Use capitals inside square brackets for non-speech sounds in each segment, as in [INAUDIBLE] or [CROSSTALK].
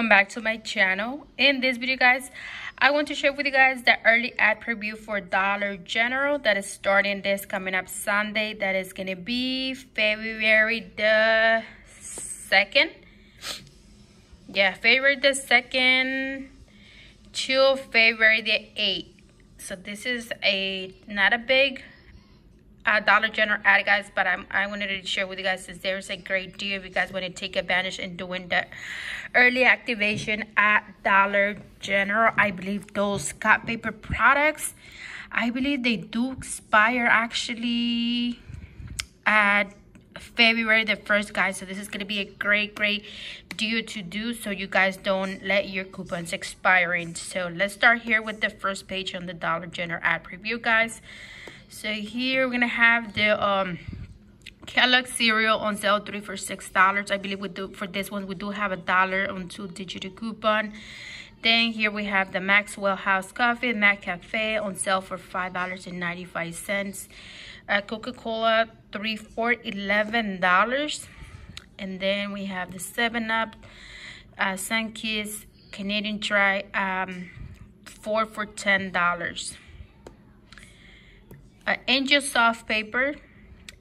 welcome back to my channel in this video guys i want to share with you guys the early ad preview for dollar general that is starting this coming up sunday that is gonna be february the second yeah february the second to february the 8th so this is a not a big uh, Dollar General ad, uh, guys. But I'm, I wanted to share with you guys since there's a great deal if you guys want to take advantage and doing the early activation at Dollar General. I believe those cut paper products, I believe they do expire actually at February the 1st, guys. So this is going to be a great, great deal to do so you guys don't let your coupons expiring. So let's start here with the first page on the Dollar General ad preview, guys. So here we're gonna have the um, Kellogg's cereal on sale three for six dollars. I believe we do for this one we do have a dollar on two digit coupon. Then here we have the Maxwell House Coffee, Mac Cafe on sale for $5.95. Uh, Coca-Cola, three for $11. And then we have the 7-Up, uh, Kiss Canadian Dry, um, four for $10 uh, angel soft paper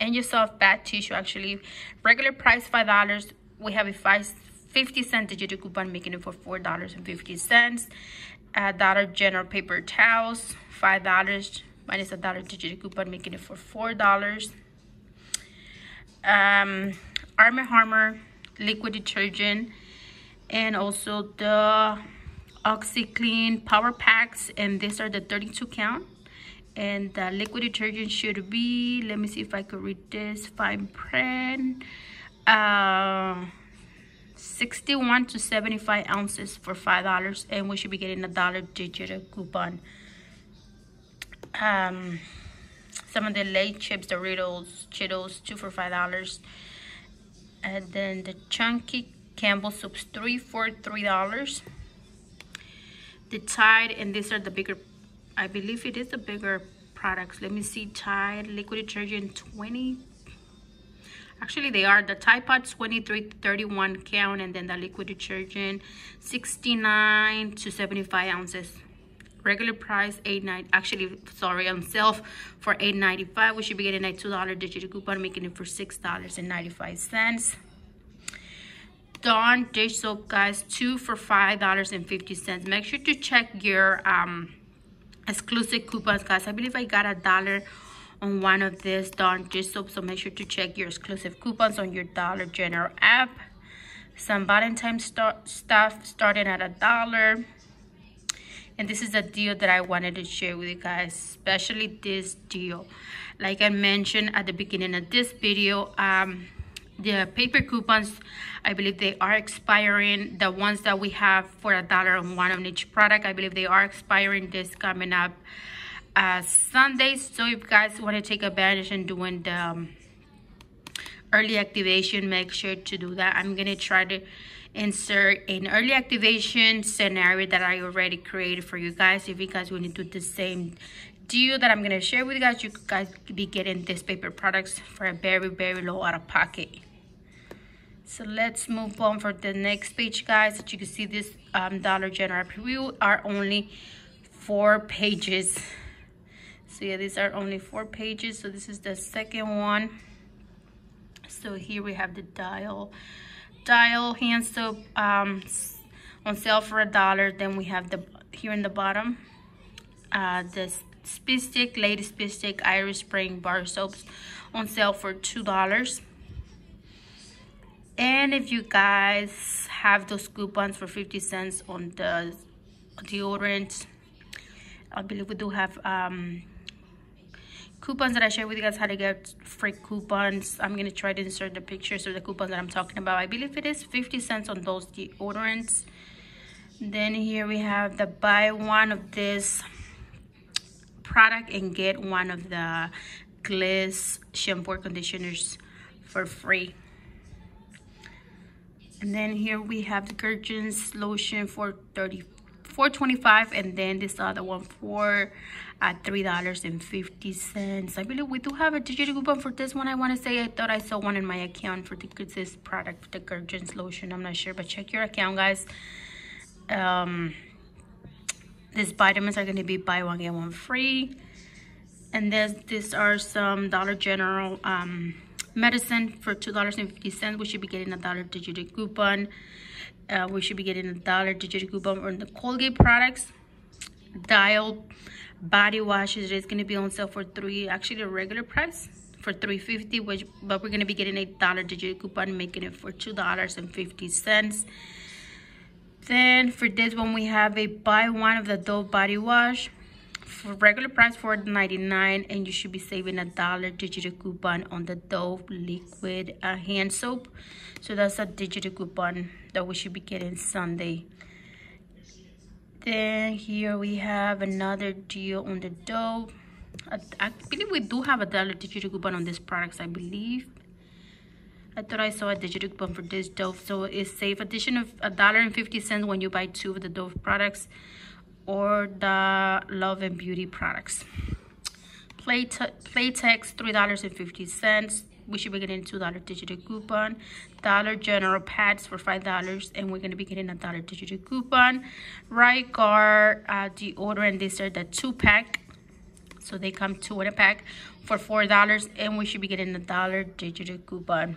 angel soft bath tissue actually regular price five dollars we have a five fifty cent digital coupon making it for four dollars and fifty cents a dollar general paper towels five dollars minus a dollar digital coupon making it for four dollars um arm and Hammer liquid detergent and also the clean power packs and these are the 32 count and the liquid detergent should be let me see if i could read this fine print uh, 61 to 75 ounces for five dollars and we should be getting a dollar digital coupon um some of the late chips doritos cheetos two for five dollars and then the chunky campbell soups three for three dollars the tide and these are the bigger I believe it is the bigger products. Let me see Tide liquid detergent 20. Actually, they are the Tide Pod 23 31 count and then the liquid detergent 69 to 75 ounces. Regular price 8 Actually, sorry, on sale for 8.95. We should be getting a $2 digital coupon, making it for $6.95. Dawn dish soap, guys, two for $5.50. Make sure to check your um, exclusive coupons guys i believe i got a dollar on one of this Dawn dish soap so make sure to check your exclusive coupons on your dollar general app some valentine st stuff starting at a dollar and this is a deal that i wanted to share with you guys especially this deal like i mentioned at the beginning of this video um the paper coupons i believe they are expiring the ones that we have for a dollar on one on each product i believe they are expiring this coming up uh sunday so if you guys want to take advantage and doing the um, early activation make sure to do that i'm gonna try to insert an early activation scenario that i already created for you guys if you guys want to do the same deal that I'm gonna share with you guys. You guys be getting these paper products for a very, very low out of pocket so let's move on for the next page guys as you can see this um, dollar general preview are only four pages so yeah these are only four pages so this is the second one so here we have the dial dial hand soap um, on sale for a dollar then we have the here in the bottom uh, the spit stick lady spit stick irish spring bar soaps on sale for two dollars and if you guys have those coupons for 50 cents on the deodorant i believe we do have um, coupons that i shared with you guys how to get free coupons i'm gonna try to insert the pictures of the coupons that i'm talking about i believe it is 50 cents on those deodorants then here we have the buy one of this product and get one of the gliss shampoo conditioners for free and then here we have the Gergens lotion for $4.25 and then this other one for at uh, three dollars and fifty cents i believe we do have a digital coupon for this one i want to say i thought i saw one in my account for the, this product the Gergens lotion i'm not sure but check your account guys um these vitamins are going to be buy one get one free and this these are some dollar general um medicine for $2.50. We should be getting a dollar digital coupon. Uh, we should be getting a dollar digital coupon on the Colgate products. Dial body washes is going to be on sale for three, actually the regular price for 350 which but we're going to be getting a dollar digital coupon making it for two dollars and 50 cents then for this one we have a buy one of the dove body wash regular price for 99 and you should be saving a dollar digital coupon on the Dove liquid uh, hand soap so that's a digital coupon that we should be getting Sunday then here we have another deal on the Dove I, I believe we do have a dollar digital coupon on these products I believe I thought I saw a digital coupon for this Dove so it's save addition of a dollar and fifty cents when you buy two of the Dove products or the Love and Beauty products. Playtex, Playtex $3.50. We should be getting a $2 digital coupon. Dollar General pads for $5. And we're going to be getting a dollar digital coupon. Right Guard uh, deodorant. These are the two pack. So they come two in a pack for $4. And we should be getting a dollar digital coupon.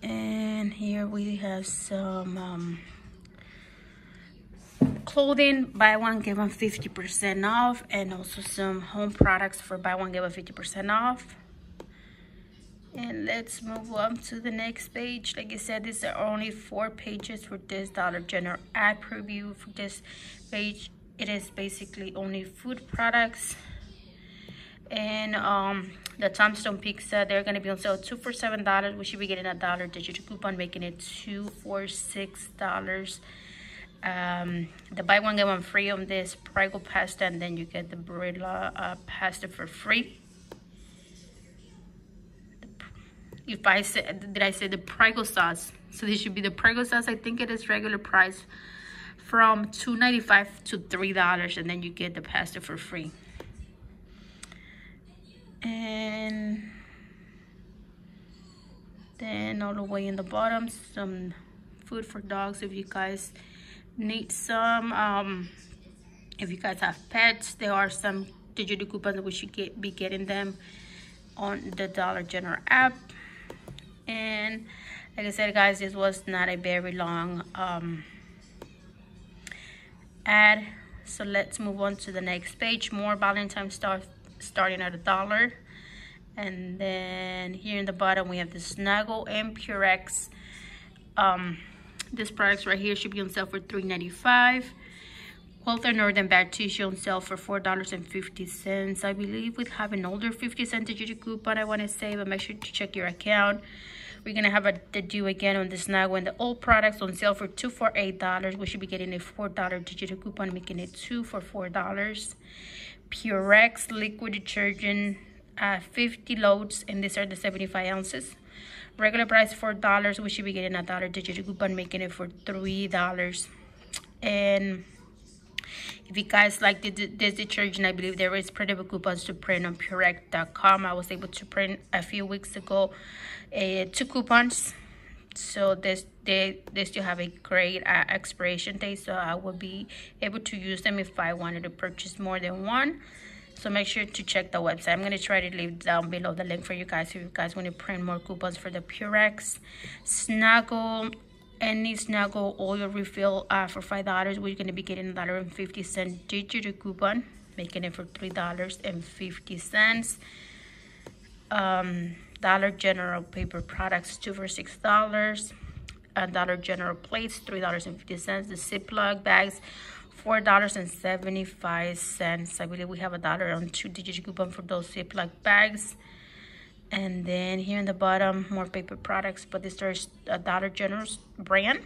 And here we have some... Um, clothing buy one get one 50 percent off and also some home products for buy one get one 50 percent off and let's move on to the next page like i said these are only four pages for this dollar general ad preview for this page it is basically only food products and um the tombstone pizza they're going to be on sale two for seven dollars we should be getting a dollar digital coupon making it two for six dollars um, the buy one get one free on this Prego pasta and then you get the Barilla uh, pasta for free. If I said, did I say the Prego sauce? So this should be the Prego sauce. I think it is regular price from $2.95 to $3 and then you get the pasta for free. And then all the way in the bottom, some food for dogs if you guys need some um if you guys have pets there are some digital coupons which you get be getting them on the dollar general app and like i said guys this was not a very long um ad so let's move on to the next page more valentine stuff starting at a dollar and then here in the bottom we have the snuggle and purex um this product right here should be on sale for $3.95. Quilter Northern Bad Tissue on sale for $4.50. I believe with having older 50 cent digital coupon, I want to say, but make sure to check your account. We're going to have a deal again on this now when the old products on sale for two for $8. We should be getting a $4 digital coupon, making it two for $4. Purex liquid detergent, uh, 50 loads, and these are the 75 ounces regular price four dollars we should be getting a dollar digital coupon making it for three dollars and if you guys like this detergent i believe there is printable coupons to print on purec.com i was able to print a few weeks ago uh, two coupons so this they they still have a great uh, expiration date so i will be able to use them if i wanted to purchase more than one so make sure to check the website i'm going to try to leave down below the link for you guys if you guys want to print more coupons for the purex snuggle any snuggle oil refill uh, for five dollars we're going to be getting a dollar and fifty cent digital coupon making it for three dollars and fifty cents um, dollar general paper products two for six dollars uh, dollar general plates three dollars and fifty cents the ziploc bags four dollars and 75 cents i believe we have a dollar on two digit coupon for those like bags and then here in the bottom more paper products but this is a dollar General's brand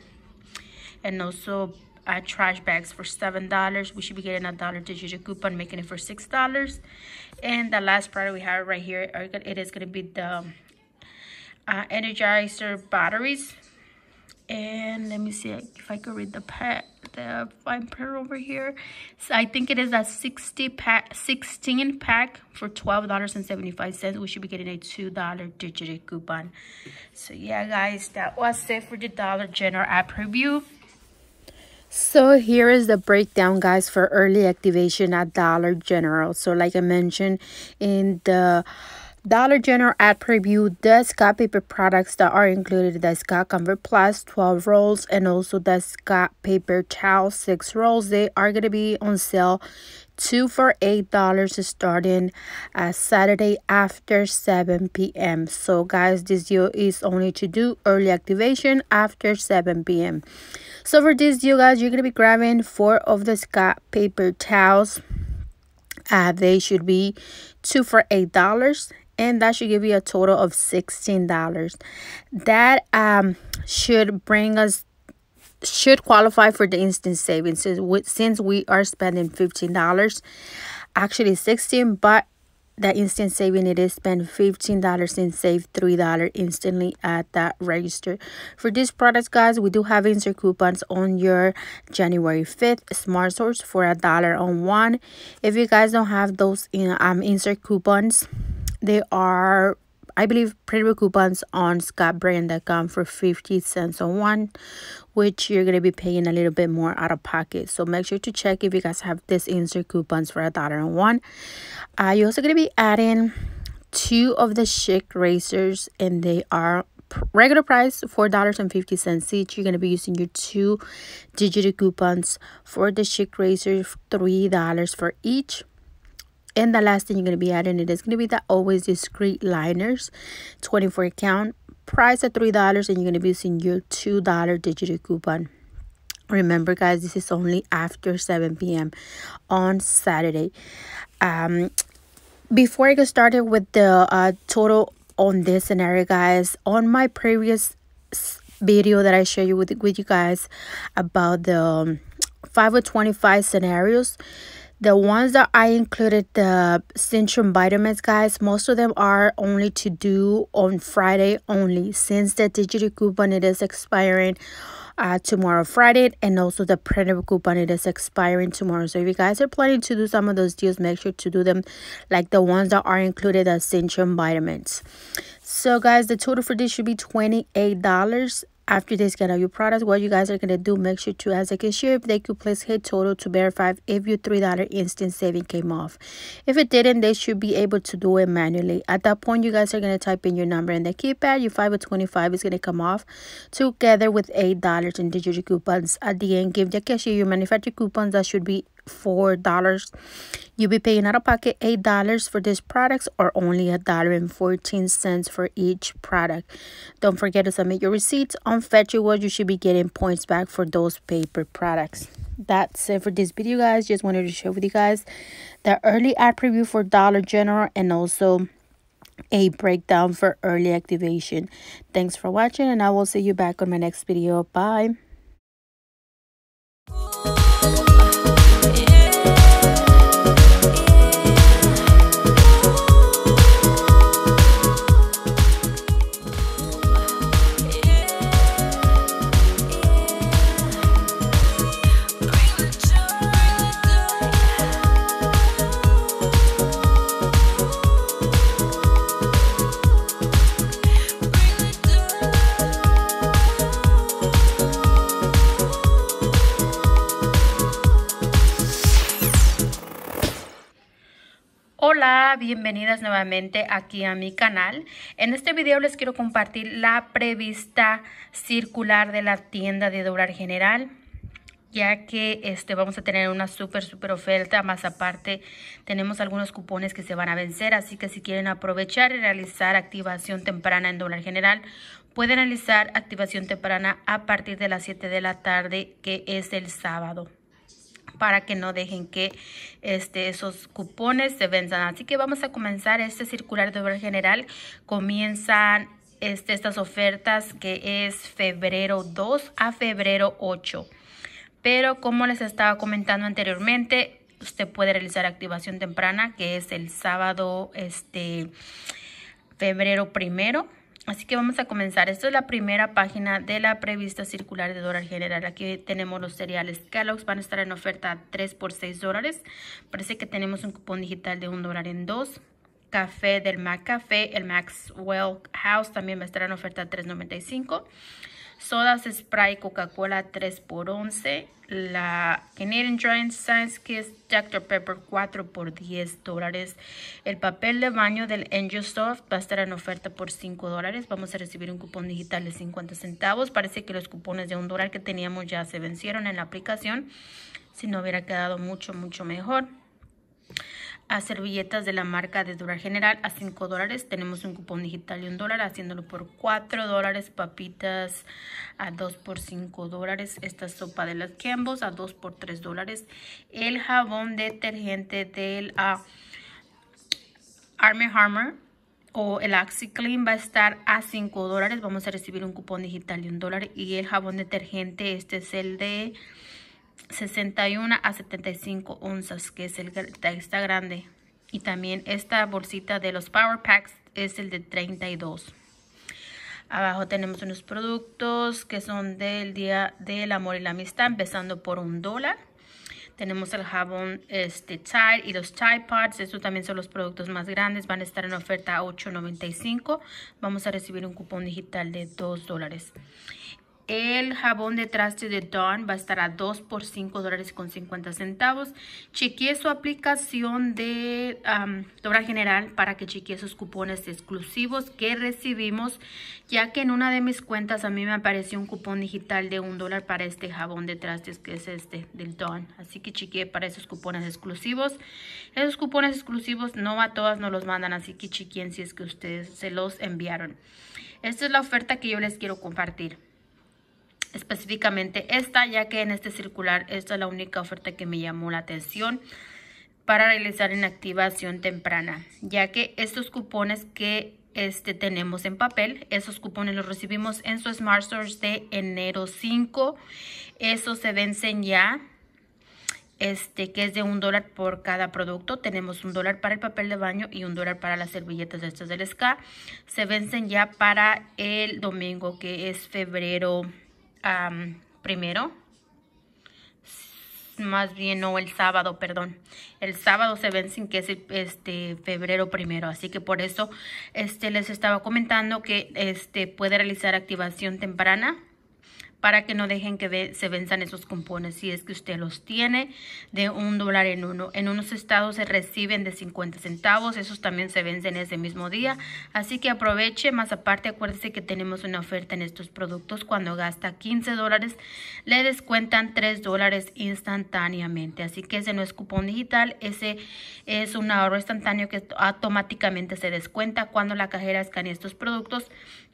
and also uh, trash bags for seven dollars we should be getting a dollar digital coupon making it for six dollars and the last product we have right here it is going to be the uh, energizer batteries and let me see if I could read the the fine print over here so I think it is a 60 pack 16 pack for $12.75 we should be getting a $2 digital coupon so yeah guys that was it for the Dollar General app review so here is the breakdown guys for early activation at Dollar General so like I mentioned in the Dollar General ad preview the Scott paper products that are included the Scott Convert Plus 12 rolls and also the Scott paper towel 6 rolls. They are going to be on sale 2 for $8 starting uh, Saturday after 7 p.m. So guys, this deal is only to do early activation after 7 p.m. So for this deal guys, you're going to be grabbing 4 of the Scott paper towels. Uh, they should be 2 for $8 and that should give you a total of $16 that um should bring us should qualify for the instant savings since we are spending $15 actually 16 but the instant saving it is spend $15 and save $3 instantly at that register. For these products, guys, we do have insert coupons on your January 5th smart source for a dollar on one. If you guys don't have those in, um, insert coupons, they are, I believe, printable coupons on scottbrand.com for 50 cents on one, which you're going to be paying a little bit more out of pocket. So make sure to check if you guys have this insert coupons for a dollar on one. Uh, you're also going to be adding two of the chic razors, and they are regular price four dollars and fifty cents each you're going to be using your two digital coupons for the chic razor three dollars for each and the last thing you're going to be adding it is going to be the always discreet liners 24 count price at three dollars and you're going to be using your two dollar digital coupon remember guys this is only after 7 p.m on saturday um before i get started with the uh total on this scenario guys on my previous video that i share you with with you guys about the um, 5 or 25 scenarios the ones that I included the Centrum vitamins, guys, most of them are only to do on Friday only since the digital coupon it is expiring uh, tomorrow Friday and also the printable coupon it is expiring tomorrow. So if you guys are planning to do some of those deals, make sure to do them like the ones that are included as Centrum vitamins. So guys, the total for this should be $28 after they scan out your products, what you guys are going to do make sure to ask the cashier if they could please hit total to verify if your three dollar instant saving came off if it didn't they should be able to do it manually at that point you guys are going to type in your number in the keypad your 5 or 25 is going to come off together with eight dollars in digital coupons at the end give the cashier your manufacturer coupons that should be four dollars you'll be paying out of pocket eight dollars for these products or only a dollar and 14 cents for each product don't forget to submit your receipts on Fetch fetchuwell you should be getting points back for those paper products that's it for this video guys just wanted to share with you guys the early ad preview for dollar general and also a breakdown for early activation. Thanks for watching and I will see you back on my next video. Bye. bienvenidas nuevamente aquí a mi canal. En este video les quiero compartir la prevista circular de la tienda de dólar general, ya que este, vamos a tener una súper, súper oferta, más aparte tenemos algunos cupones que se van a vencer, así que si quieren aprovechar y realizar activación temprana en dólar general, pueden realizar activación temprana a partir de las 7 de la tarde, que es el sábado para que no dejen que este, esos cupones se vendan. Así que vamos a comenzar este circular de obra general. Comienzan este, estas ofertas que es febrero 2 a febrero 8. Pero como les estaba comentando anteriormente, usted puede realizar activación temprana que es el sábado este, febrero primero Así que vamos a comenzar. Esta es la primera página de la prevista circular de dólar general. Aquí tenemos los cereales Kellogg's. Van a estar en oferta 3 por 6 dólares. Parece que tenemos un cupón digital de 1 dólar en 2. Café del Mac Café. El Maxwell House también va a estar en oferta 3.95 sodas spray Coca-Cola por 11 la Canadian Dry Science Kiss Dr. Pepper 4 por 10 dólares. El papel de baño del Angel Soft va a estar en oferta por 5 dólares. Vamos a recibir un cupón digital de 50 centavos. Parece que los cupones de un dólar que teníamos ya se vencieron en la aplicación. Si no hubiera quedado mucho, mucho mejor a servilletas de la marca de dura General a 5 dólares. Tenemos un cupón digital de un dólar, haciéndolo por 4 dólares. Papitas a 2 por 5 dólares. Esta sopa de las Cambos a 2 por 3 dólares. El jabón detergente del ah, Army Hammer o el Clean va a estar a 5 dólares. Vamos a recibir un cupón digital de un dólar. Y el jabón detergente, este es el de... 61 a 75 onzas, que es el está grande. Y también esta bolsita de los Power Packs es el de 32. Abajo tenemos unos productos que son del Día del Amor y la Amistad, empezando por un dólar. Tenemos el jabón este, Tide y los Tide Pods. Estos también son los productos más grandes. Van a estar en oferta a $8.95. Vamos a recibir un cupón digital de $2 dólares. El jabón de traste de Dawn va a estar a 2 por 5 dólares con 50 centavos. Chequeé su aplicación de um, General para que chequee esos cupones exclusivos que recibimos, ya que en una de mis cuentas a mí me apareció un cupón digital de un dólar para este jabón de trastes que es este del Dawn. Así que chequeé para esos cupones exclusivos. Esos cupones exclusivos no a todas nos los mandan, así que chequen si es que ustedes se los enviaron. Esta es la oferta que yo les quiero compartir específicamente esta, ya que en este circular esta es la única oferta que me llamó la atención para realizar en activación temprana, ya que estos cupones que este, tenemos en papel, esos cupones los recibimos en su Smart Source de enero 5, esos se vencen ya, este, que es de un dólar por cada producto. Tenemos un dólar para el papel de baño y un dólar para las servilletas de estas del SCA. Se vencen ya para el domingo, que es febrero primero. Más bien, no, el sábado, perdón. El sábado se ven sin que es este, febrero primero. Así que por eso este, les estaba comentando que este, puede realizar activación temprana para que no dejen que se venzan esos cupones si es que usted los tiene de un dólar en uno. En unos estados se reciben de 50 centavos, esos también se vencen ese mismo día. Así que aproveche, más aparte acuérdese que tenemos una oferta en estos productos. Cuando gasta 15 dólares le descuentan 3 dólares instantáneamente. Así que ese no es cupón digital, ese es un ahorro instantáneo que automáticamente se descuenta cuando la cajera escanea estos productos,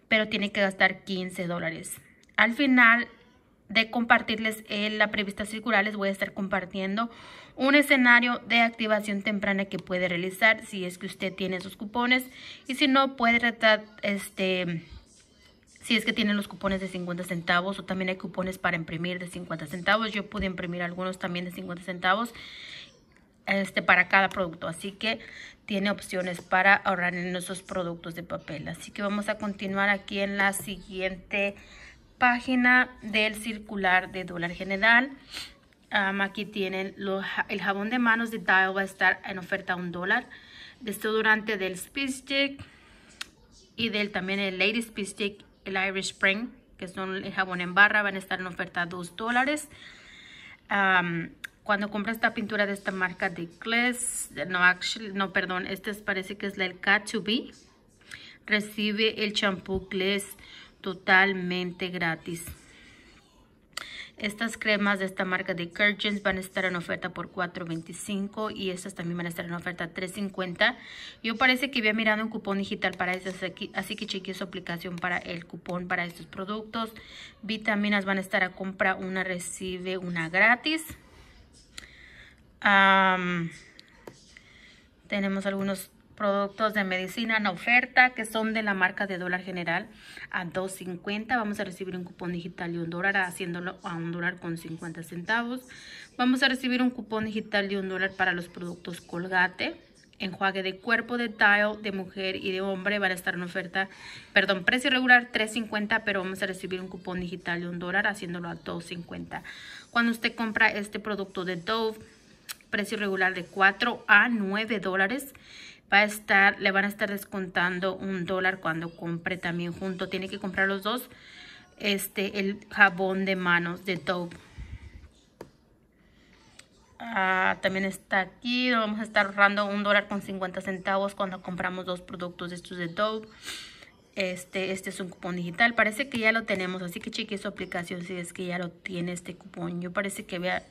pero tiene que gastar 15 dólares al final de compartirles eh, la prevista circular, les voy a estar compartiendo un escenario de activación temprana que puede realizar si es que usted tiene sus cupones y si no puede tratar este si es que tienen los cupones de 50 centavos o también hay cupones para imprimir de 50 centavos. Yo pude imprimir algunos también de 50 centavos este, para cada producto. Así que tiene opciones para ahorrar en esos productos de papel. Así que vamos a continuar aquí en la siguiente página del circular de dólar general. aquí tienen el jabón de manos de Dial va a estar en oferta a un dólar. esto durante del speech Jack y del también el Lady Speech el Irish Spring, que son el jabón en barra, van a estar en oferta a dólares. cuando compra esta pintura de esta marca de Kles no, actually, no, perdón, este parece que es la el k recibe el champú Kles totalmente gratis. Estas cremas de esta marca de Kirchens van a estar en oferta por $4.25 y estas también van a estar en oferta $3.50. Yo parece que había mirado un cupón digital para estas aquí, así que chequeé su aplicación para el cupón para estos productos. Vitaminas van a estar a compra, una recibe una gratis. tenemos algunos productos de medicina en oferta que son de la marca de dólar general a 2.50. Vamos a recibir un cupón digital de un dólar haciéndolo a un dólar con 50 centavos. Vamos a recibir un cupón digital de un dólar para los productos Colgate. Enjuague de cuerpo de tallo, de mujer y de hombre van a estar en oferta, perdón, precio regular 3.50, pero vamos a recibir un cupón digital de un dólar haciéndolo a 2.50. Cuando usted compra este producto de Dove, precio regular de 4 a 9 dólares va a estar, le van a estar descontando un dólar cuando compre también junto. Tiene que comprar los dos, este, el jabón de manos de Dove. Ah, también está aquí, vamos a estar ahorrando un dólar con 50 centavos cuando compramos dos productos estos de Dove. Este, este es un cupón digital, parece que ya lo tenemos, así que cheque su aplicación si es que ya lo tiene este cupón. Yo parece que vea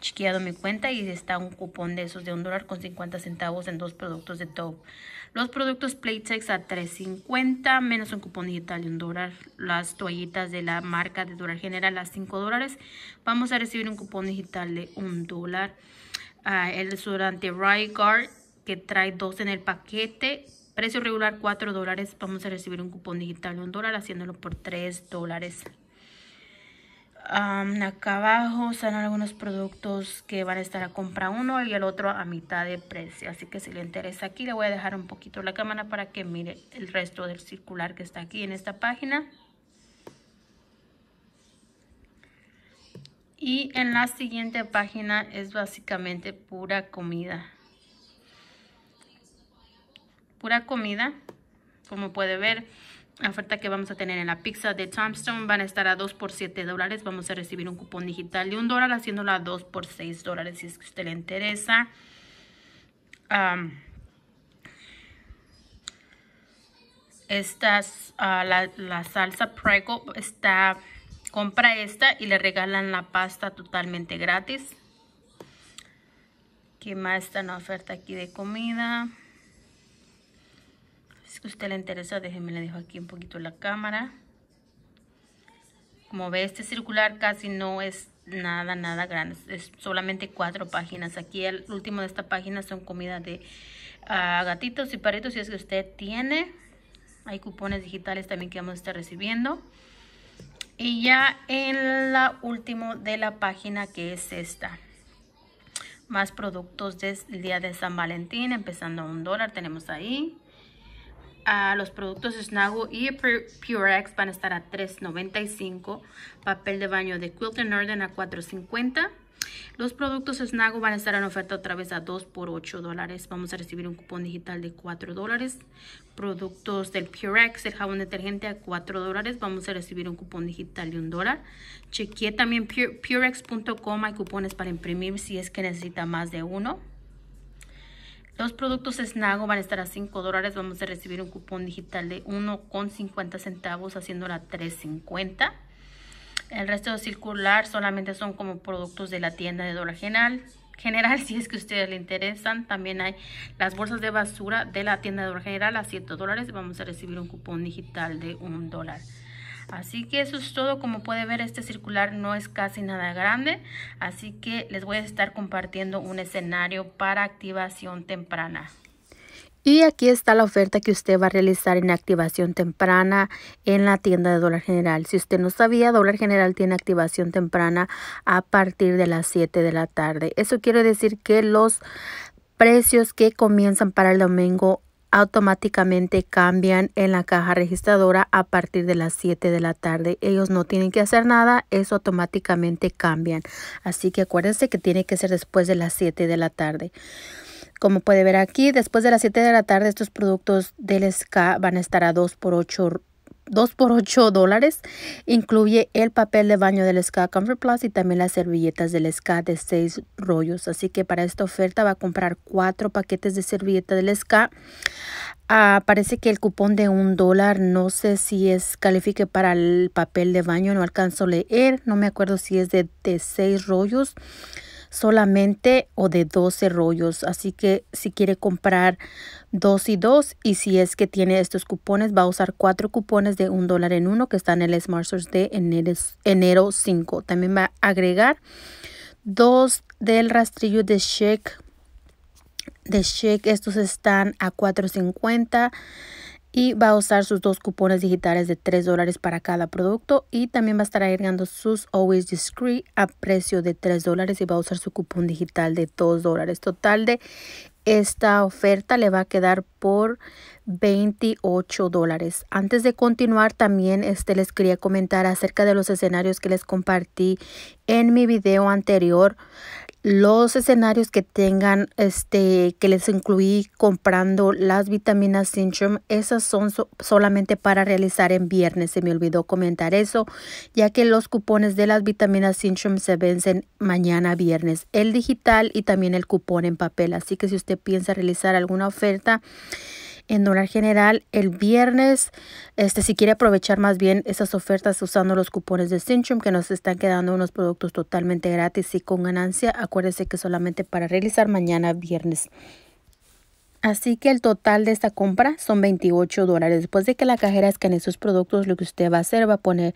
chequeado mi cuenta y está un cupón de esos de un dólar con 50 centavos en dos productos de Top. Los productos Playtex a 3.50 menos un cupón digital de un dólar. Las toallitas de la marca de dólar General a 5 dólares. Vamos a recibir un cupón digital de un dólar. Ah, el desodorante Ryguard que trae dos en el paquete Precio regular 4 dólares. Vamos a recibir un cupón digital de un dólar haciéndolo por 3 dólares acá abajo están algunos productos que van a estar a compra uno y el otro a mitad de precio. Así que si le interesa aquí, le voy a dejar un poquito la cámara para que mire el resto del circular que está aquí en esta página. Y en la siguiente página es básicamente pura comida. Pura comida, como puede ver. La oferta que vamos a tener en la pizza de Tombstone van a estar a 2 por 7 dólares. Vamos a recibir un cupón digital de 1 dólar haciéndola a 2 por 6 dólares si es que a usted le interesa. Ah, la, salsa prego. Está, compra esta y le regalan la pasta totalmente gratis. ¿Qué más está en oferta aquí de comida? Si es que usted le interesa déjeme le dejo aquí un poquito la cámara. Como ve, este circular casi no es nada, nada grande. Es solamente cuatro páginas. Aquí el último de esta página son comida de ah, gatitos y perritos. Si es que usted tiene, hay cupones digitales también que vamos a estar recibiendo. Y ya en la última de la página que es esta. Más productos del día de San Valentín, empezando a un dólar, tenemos ahí los productos Snago y Purex van a estar a $3.95. Papel de baño de Quilton Northern a $4.50. Los productos Snago van a estar en oferta otra vez a 2 por 8 dólares. Vamos a recibir un cupón digital de 4 dólares. Productos del Purex, el jabón detergente a 4 dólares. Vamos a recibir un cupón digital de 1 dólar. Chequeé también purex.com. Hay cupones para imprimir si es que necesita más de uno. Los productos Snago van a estar a 5 dólares. Vamos a recibir un cupón digital de 1,50 centavos, haciéndola 3.50. El resto de circular solamente son como productos de la tienda de dólar general. General, [LAUGHS] si es que a ustedes le interesan. También hay las bolsas de basura de la tienda de dólar general a 7 dólares. Vamos a recibir un cupón digital de 1 dólar. Así que eso es todo, como puede ver este circular no es casi nada grande, así que les voy a estar compartiendo un escenario para activación temprana. Y aquí está la oferta que usted va a realizar en activación temprana en la tienda de Dólar General. Si usted no sabía, Dólar General tiene activación temprana a partir de las 7 de la tarde. Eso quiere decir que los precios que comienzan para el domingo automáticamente cambian en la caja registradora a partir de las 7 de la tarde. Ellos no tienen que hacer nada, eso automáticamente cambian. Así que acuérdense que tiene que ser después de las 7 de la tarde. Como puede ver aquí, después de las 7 de la tarde estos productos del SK van a estar a 2 por 8 2 por 8 dólares. Incluye el papel de baño del Ska Comfort Plus y también las servilletas del SCA de 6 rollos. Así que para esta oferta va a comprar 4 paquetes de servilleta del SCA. Ah, parece que el cupón de un dólar, no sé si es califique para el papel de baño, no alcanzo a leer, no me acuerdo si es de, de seis rollos solamente o de 12 rollos. Así que si quiere comprar dos y dos y si es que tiene estos cupones va a usar cuatro cupones de un dólar en uno que están en el Smart Source de enero, enero 5. También va a agregar dos del rastrillo de check De check estos están a 450 y va a usar sus dos cupones digitales de 3 dólares para cada producto y también va a estar agregando sus Always Discreet a precio de 3 dólares y va a usar su cupón digital de 2 dólares. Total de esta oferta le va a quedar por 28 dólares. Antes de continuar, también este, les quería comentar acerca de los escenarios que les compartí en mi video anterior los escenarios que tengan, este, que les incluí comprando las vitaminas Syndrome, esas son solamente para realizar en viernes. Se me olvidó comentar eso, ya que los cupones de las vitaminas Syndrome se vencen mañana viernes, el digital y también el cupón en papel. Así que si usted piensa realizar alguna oferta, en dólar general el viernes. Este, si quiere aprovechar más bien esas ofertas usando los cupones de Centrum, que nos están quedando unos productos totalmente gratis y con ganancia, acuérdese que solamente para realizar mañana viernes. Así que el total de esta compra son 28 dólares. Después de que la cajera escanee sus productos, lo que usted va a hacer va a poner,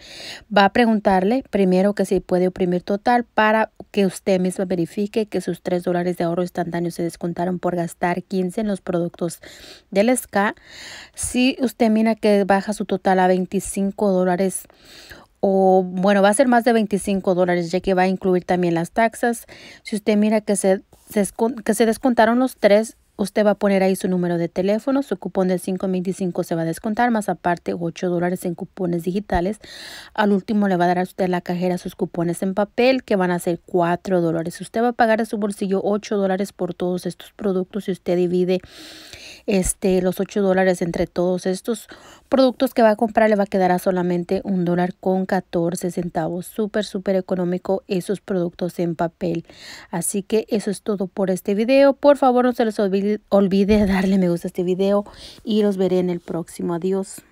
va a preguntarle primero que si puede oprimir total para que usted mismo verifique que sus 3 dólares de ahorro instantáneo se descontaron por gastar 15 en los productos del SCA. Si usted mira que baja su total a 25 dólares o bueno, va a ser más de 25 dólares ya que va a incluir también las taxas. Si usted mira que se, que se descontaron los tres Usted va a poner ahí su número de teléfono, su cupón de 525 se va a descontar, más aparte 8 dólares en cupones digitales. Al último le va a dar a usted la cajera sus cupones en papel, que van a ser 4 dólares. Usted va a pagar a su bolsillo 8 dólares por todos estos productos. Si usted divide este, los 8 dólares entre todos estos productos que va a comprar le va a quedar a solamente un dólar con 14 centavos. Súper, súper económico esos productos en papel. Así que eso es todo por este video. Por favor, no se les olvide, darle me gusta a este video y los veré en el próximo. Adiós.